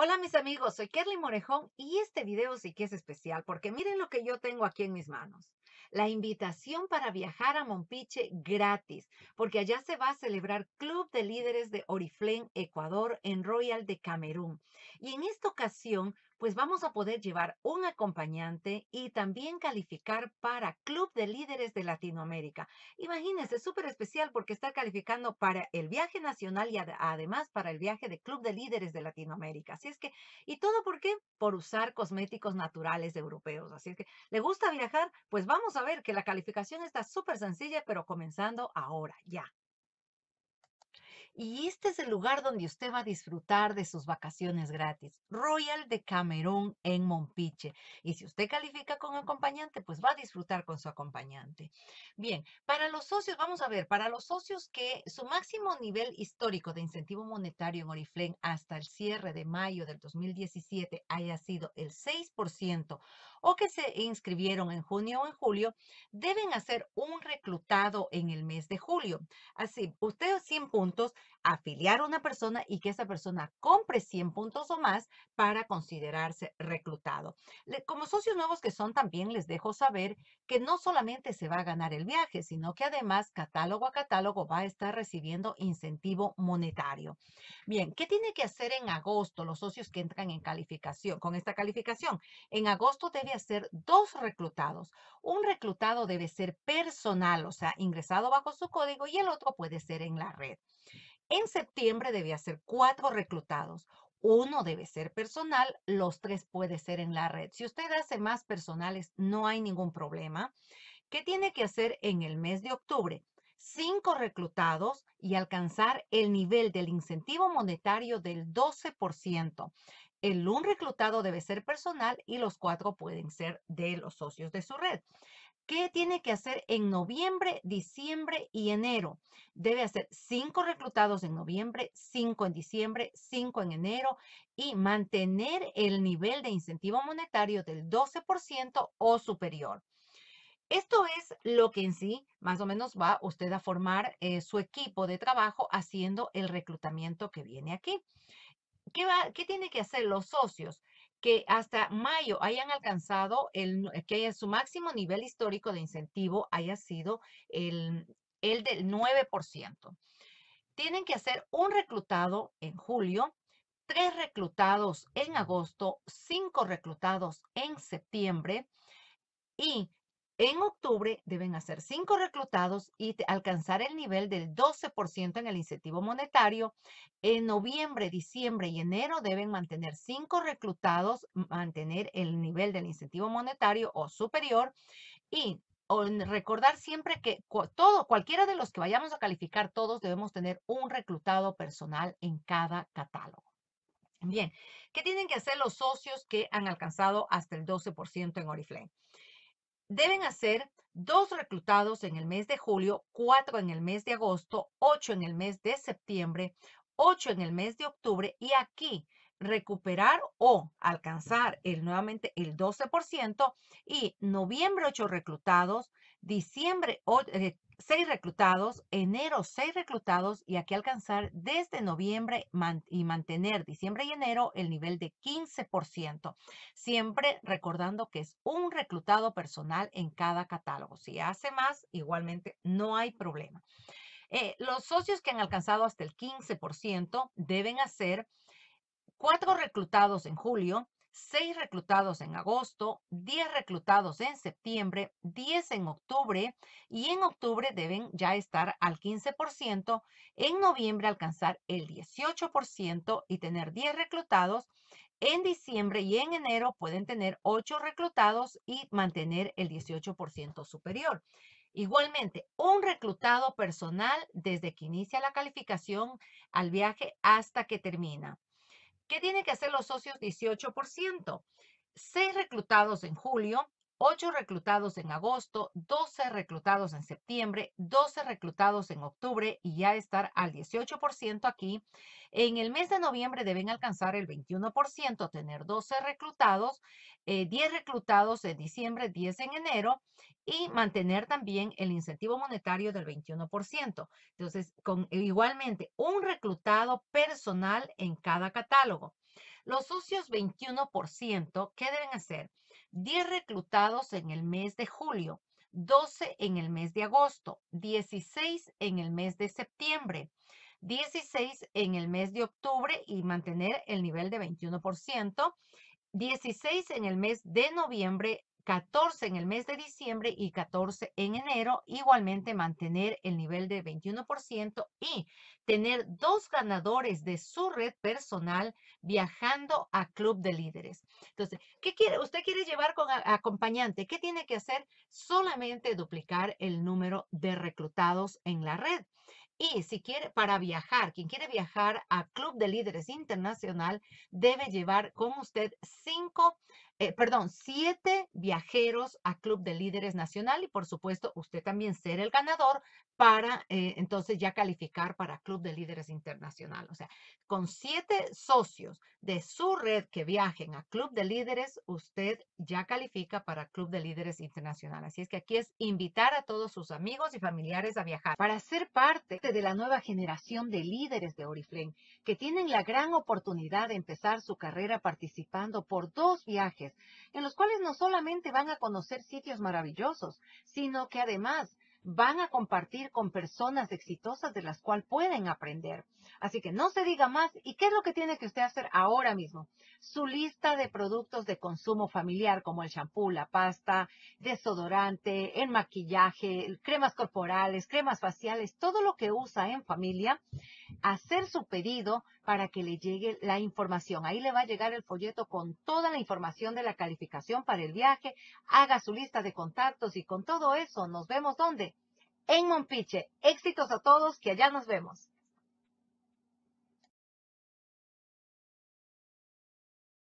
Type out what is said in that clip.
Hola mis amigos, soy Kerly Morejón y este video sí que es especial porque miren lo que yo tengo aquí en mis manos. La invitación para viajar a Mompiche gratis, porque allá se va a celebrar Club de Líderes de Oriflame, Ecuador, en Royal de Camerún. Y en esta ocasión pues vamos a poder llevar un acompañante y también calificar para Club de Líderes de Latinoamérica. Imagínense, súper especial porque está calificando para el viaje nacional y además para el viaje de Club de Líderes de Latinoamérica. Así es que, ¿y todo por qué? Por usar cosméticos naturales europeos. Así es que, ¿le gusta viajar? Pues vamos a ver que la calificación está súper sencilla, pero comenzando ahora, ya. Y este es el lugar donde usted va a disfrutar de sus vacaciones gratis. Royal de Camerún en Monpiche. Y si usted califica con acompañante, pues va a disfrutar con su acompañante. Bien, para los socios, vamos a ver, para los socios que su máximo nivel histórico de incentivo monetario en Oriflame hasta el cierre de mayo del 2017 haya sido el 6% o que se inscribieron en junio o en julio deben hacer un reclutado en el mes de julio. Así, ustedes 100 puntos afiliar a una persona y que esa persona compre 100 puntos o más para considerarse reclutado. como socios nuevos que son, también les dejo saber que no solamente se va a ganar el viaje, sino que además catálogo a catálogo va a estar recibiendo incentivo monetario. Bien, ¿qué tiene que hacer en agosto los socios que entran en calificación con esta calificación? En agosto debe hacer dos reclutados. Un reclutado debe ser personal, o sea, ingresado bajo su código y el otro puede ser en la red. En septiembre debe hacer cuatro reclutados. Uno debe ser personal, los tres puede ser en la red. Si usted hace más personales, no hay ningún problema. ¿Qué tiene que hacer en el mes de octubre? Cinco reclutados y alcanzar el nivel del incentivo monetario del 12%. El un reclutado debe ser personal y los cuatro pueden ser de los socios de su red. ¿Qué tiene que hacer en noviembre, diciembre y enero? Debe hacer cinco reclutados en noviembre, cinco en diciembre, cinco en enero y mantener el nivel de incentivo monetario del 12% o superior. Esto es lo que en sí más o menos va usted a formar eh, su equipo de trabajo haciendo el reclutamiento que viene aquí. ¿Qué, va, ¿Qué tiene que hacer los socios? que hasta mayo hayan alcanzado el, que su máximo nivel histórico de incentivo haya sido el, el del 9%. Tienen que hacer un reclutado en julio, tres reclutados en agosto, cinco reclutados en septiembre y en octubre deben hacer cinco reclutados y alcanzar el nivel del 12% en el incentivo monetario. En noviembre, diciembre y enero deben mantener cinco reclutados, mantener el nivel del incentivo monetario o superior. Y recordar siempre que todo, cualquiera de los que vayamos a calificar, todos debemos tener un reclutado personal en cada catálogo. Bien, ¿qué tienen que hacer los socios que han alcanzado hasta el 12% en Oriflame? deben hacer dos reclutados en el mes de julio, cuatro en el mes de agosto, ocho en el mes de septiembre, ocho en el mes de octubre y aquí recuperar o alcanzar el, nuevamente el 12% y noviembre ocho reclutados, diciembre eh, seis reclutados, enero seis reclutados y aquí alcanzar desde noviembre y mantener diciembre y enero el nivel de 15%. Siempre recordando que es un reclutado personal en cada catálogo. Si hace más, igualmente no hay problema. Eh, los socios que han alcanzado hasta el 15% deben hacer cuatro reclutados en julio, 6 reclutados en agosto, 10 reclutados en septiembre, 10 en octubre y en octubre deben ya estar al 15%, en noviembre alcanzar el 18% y tener 10 reclutados. En diciembre y en enero pueden tener 8 reclutados y mantener el 18% superior. Igualmente, un reclutado personal desde que inicia la calificación al viaje hasta que termina. ¿Qué tienen que hacer los socios? 18%. Seis reclutados en julio, 8 reclutados en agosto, 12 reclutados en septiembre, 12 reclutados en octubre y ya estar al 18% aquí. En el mes de noviembre deben alcanzar el 21%, tener 12 reclutados, 10 eh, reclutados en diciembre, 10 en enero y mantener también el incentivo monetario del 21%. Entonces, con e, igualmente un reclutado personal en cada catálogo. Los socios 21%, ¿qué deben hacer? 10 reclutados en el mes de julio, 12 en el mes de agosto, 16 en el mes de septiembre, 16 en el mes de octubre y mantener el nivel de 21%, 16 en el mes de noviembre, 14 en el mes de diciembre y 14 en enero. Igualmente mantener el nivel de 21% y tener dos ganadores de su red personal viajando a Club de Líderes. Entonces, ¿qué quiere? Usted quiere llevar con acompañante. ¿Qué tiene que hacer? Solamente duplicar el número de reclutados en la red. Y si quiere, para viajar, quien quiere viajar a Club de Líderes Internacional debe llevar con usted cinco eh, perdón, siete viajeros a Club de Líderes Nacional y por supuesto usted también ser el ganador para eh, entonces ya calificar para Club de Líderes Internacional. O sea, con siete socios de su red que viajen a Club de Líderes, usted ya califica para Club de Líderes Internacional. Así es que aquí es invitar a todos sus amigos y familiares a viajar para ser parte de la nueva generación de líderes de Oriflame que tienen la gran oportunidad de empezar su carrera participando por dos viajes en los cuales no solamente van a conocer sitios maravillosos, sino que además van a compartir con personas exitosas de las cuales pueden aprender. Así que no se diga más. ¿Y qué es lo que tiene que usted hacer ahora mismo? Su lista de productos de consumo familiar como el champú, la pasta, desodorante, el maquillaje, cremas corporales, cremas faciales, todo lo que usa en familia, hacer su pedido para que le llegue la información. Ahí le va a llegar el folleto con toda la información de la calificación para el viaje. Haga su lista de contactos y con todo eso nos vemos dónde? En Monpiche. Éxitos a todos, que allá nos vemos.